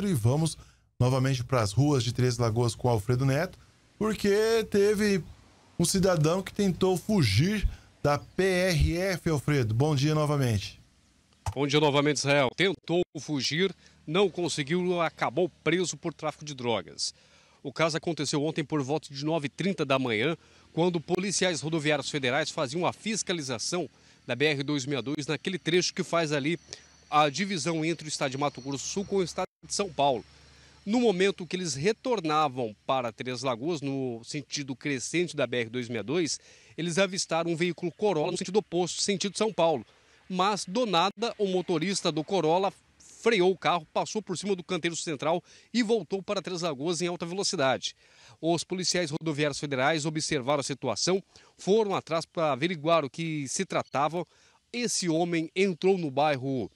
e vamos novamente para as ruas de Três Lagoas com Alfredo Neto, porque teve um cidadão que tentou fugir da PRF, Alfredo. Bom dia novamente. Bom dia novamente, Israel. Tentou fugir, não conseguiu, acabou preso por tráfico de drogas. O caso aconteceu ontem por volta de 9h30 da manhã, quando policiais rodoviários federais faziam a fiscalização da BR-262 naquele trecho que faz ali a divisão entre o estado de Mato Grosso do Sul com o estado de São Paulo. No momento que eles retornavam para Três Lagoas, no sentido crescente da BR-262, eles avistaram um veículo Corolla no sentido oposto, sentido São Paulo. Mas, do nada, o motorista do Corolla freou o carro, passou por cima do canteiro central e voltou para Três Lagoas em alta velocidade. Os policiais rodoviários federais observaram a situação, foram atrás para averiguar o que se tratava. Esse homem entrou no bairro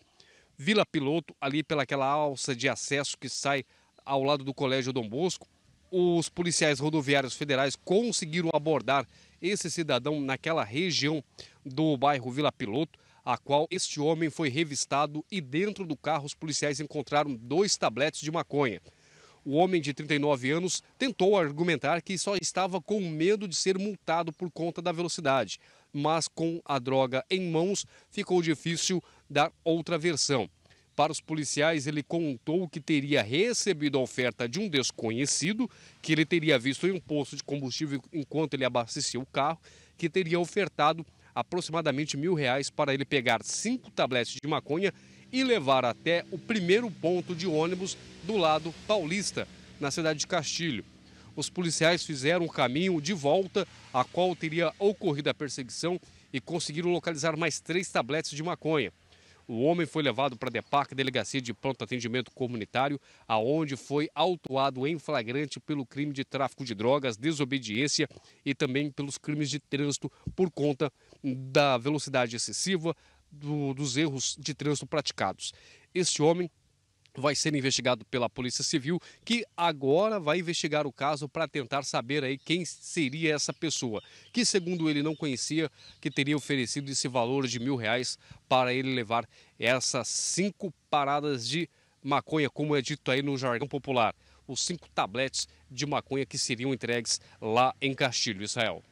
Vila Piloto, ali pelaquela alça de acesso que sai ao lado do Colégio Dom Bosco. Os policiais rodoviários federais conseguiram abordar esse cidadão naquela região do bairro Vila Piloto, a qual este homem foi revistado e dentro do carro os policiais encontraram dois tabletes de maconha. O homem de 39 anos tentou argumentar que só estava com medo de ser multado por conta da velocidade mas com a droga em mãos ficou difícil dar outra versão. Para os policiais, ele contou que teria recebido a oferta de um desconhecido, que ele teria visto em um posto de combustível enquanto ele abastecia o carro, que teria ofertado aproximadamente mil reais para ele pegar cinco tabletes de maconha e levar até o primeiro ponto de ônibus do lado paulista, na cidade de Castilho os policiais fizeram o caminho de volta, a qual teria ocorrido a perseguição, e conseguiram localizar mais três tabletes de maconha. O homem foi levado para a DEPAC, Delegacia de Pronto Atendimento Comunitário, aonde foi autuado em flagrante pelo crime de tráfico de drogas, desobediência e também pelos crimes de trânsito por conta da velocidade excessiva, do, dos erros de trânsito praticados. Este homem vai ser investigado pela Polícia Civil, que agora vai investigar o caso para tentar saber aí quem seria essa pessoa, que segundo ele não conhecia, que teria oferecido esse valor de mil reais para ele levar essas cinco paradas de maconha, como é dito aí no jargão popular, os cinco tabletes de maconha que seriam entregues lá em Castilho, Israel.